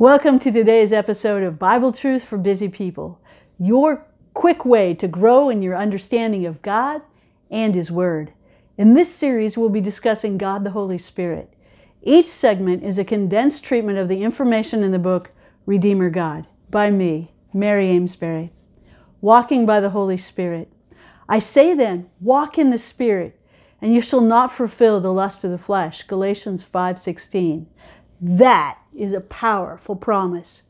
Welcome to today's episode of Bible Truth for Busy People, your quick way to grow in your understanding of God and His Word. In this series, we'll be discussing God the Holy Spirit. Each segment is a condensed treatment of the information in the book Redeemer God by me, Mary Amesbury. Walking by the Holy Spirit. I say then, walk in the Spirit, and you shall not fulfill the lust of the flesh. Galatians 5:16. That is a powerful promise.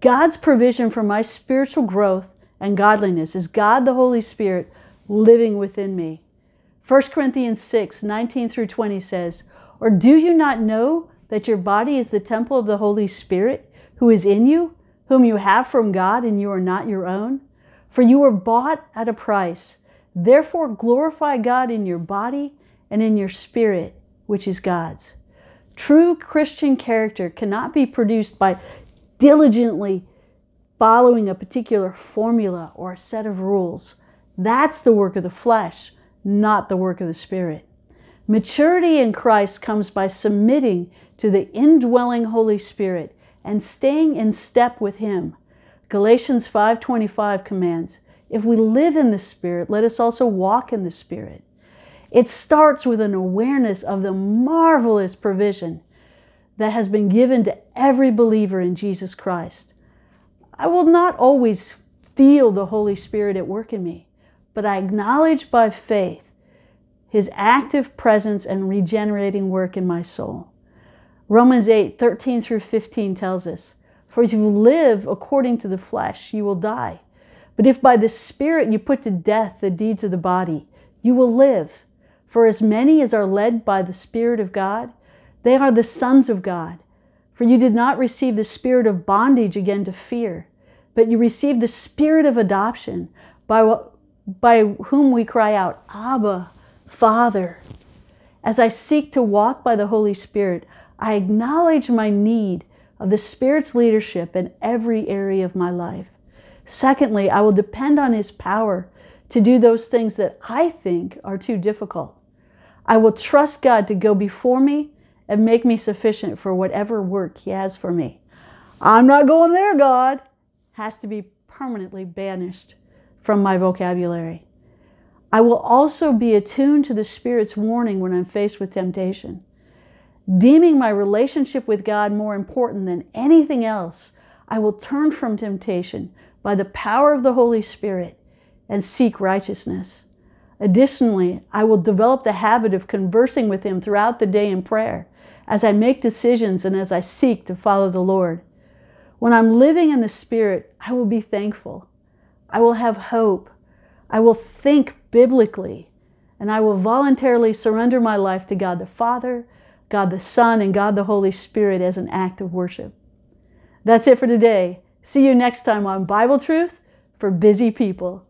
God's provision for my spiritual growth and godliness is God the Holy Spirit living within me. 1 Corinthians 6 19 through 20 says, Or do you not know that your body is the temple of the Holy Spirit who is in you, whom you have from God, and you are not your own? For you were bought at a price. Therefore, glorify God in your body and in your spirit, which is God's. True Christian character cannot be produced by diligently following a particular formula or a set of rules. That's the work of the flesh, not the work of the Spirit. Maturity in Christ comes by submitting to the indwelling Holy Spirit and staying in step with Him. Galatians 5:25 commands, "If we live in the Spirit, let us also walk in the Spirit." It starts with an awareness of the marvelous provision that has been given to every believer in Jesus Christ. I will not always feel the Holy Spirit at work in me, but I acknowledge by faith his active presence and regenerating work in my soul. Romans 8 13 through 15 tells us, For if you live according to the flesh, you will die. But if by the Spirit you put to death the deeds of the body, you will live. For as many as are led by the Spirit of God, they are the sons of God. For you did not receive the spirit of bondage again to fear, but you received the spirit of adoption, by, by whom we cry out, Abba, Father. As I seek to walk by the Holy Spirit, I acknowledge my need of the Spirit's leadership in every area of my life. Secondly, I will depend on His power to do those things that I think are too difficult. I will trust God to go before me and make me sufficient for whatever work He has for me. I'm not going there, God, has to be permanently banished from my vocabulary. I will also be attuned to the Spirit's warning when I'm faced with temptation. Deeming my relationship with God more important than anything else, I will turn from temptation by the power of the Holy Spirit and seek righteousness. Additionally, I will develop the habit of conversing with Him throughout the day in prayer as I make decisions and as I seek to follow the Lord. When I'm living in the Spirit, I will be thankful. I will have hope. I will think biblically. And I will voluntarily surrender my life to God the Father, God the Son, and God the Holy Spirit as an act of worship. That's it for today. See you next time on Bible Truth for Busy People.